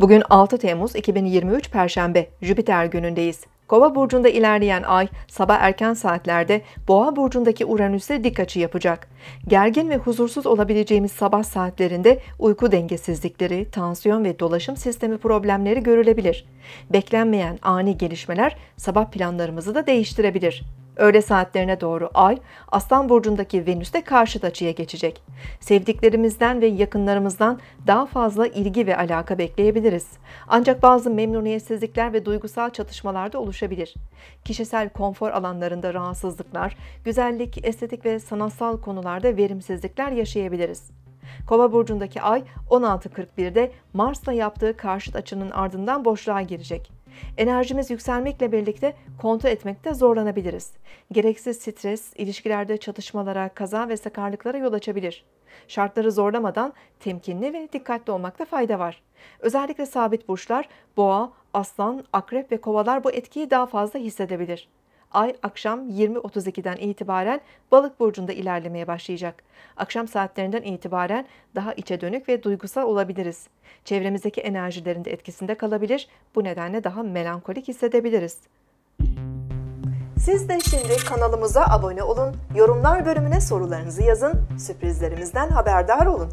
Bugün 6 Temmuz 2023 Perşembe, Jüpiter günündeyiz. Kova burcunda ilerleyen ay sabah erken saatlerde Boğa burcundaki Uranüs'e dik açı yapacak. Gergin ve huzursuz olabileceğimiz sabah saatlerinde uyku dengesizlikleri, tansiyon ve dolaşım sistemi problemleri görülebilir. Beklenmeyen ani gelişmeler sabah planlarımızı da değiştirebilir. Öğle saatlerine doğru Ay, Aslan Burcu'ndaki Venüs'te karşıt açıya geçecek. Sevdiklerimizden ve yakınlarımızdan daha fazla ilgi ve alaka bekleyebiliriz. Ancak bazı memnuniyetsizlikler ve duygusal çatışmalar da oluşabilir. Kişisel konfor alanlarında rahatsızlıklar, güzellik, estetik ve sanatsal konularda verimsizlikler yaşayabiliriz. Kova burcundaki ay 16.41'de Mars'la yaptığı karşıt açının ardından boşluğa girecek. Enerjimiz yükselmekle birlikte kontrol etmekte zorlanabiliriz. Gereksiz stres, ilişkilerde çatışmalara, kaza ve sakarlıklara yol açabilir. Şartları zorlamadan temkinli ve dikkatli olmakta fayda var. Özellikle sabit burçlar, boğa, aslan, akrep ve kovalar bu etkiyi daha fazla hissedebilir. Ay akşam 20.32'den itibaren balık burcunda ilerlemeye başlayacak. Akşam saatlerinden itibaren daha içe dönük ve duygusal olabiliriz. Çevremizdeki enerjilerin de etkisinde kalabilir, bu nedenle daha melankolik hissedebiliriz. Siz de şimdi kanalımıza abone olun, yorumlar bölümüne sorularınızı yazın, sürprizlerimizden haberdar olun.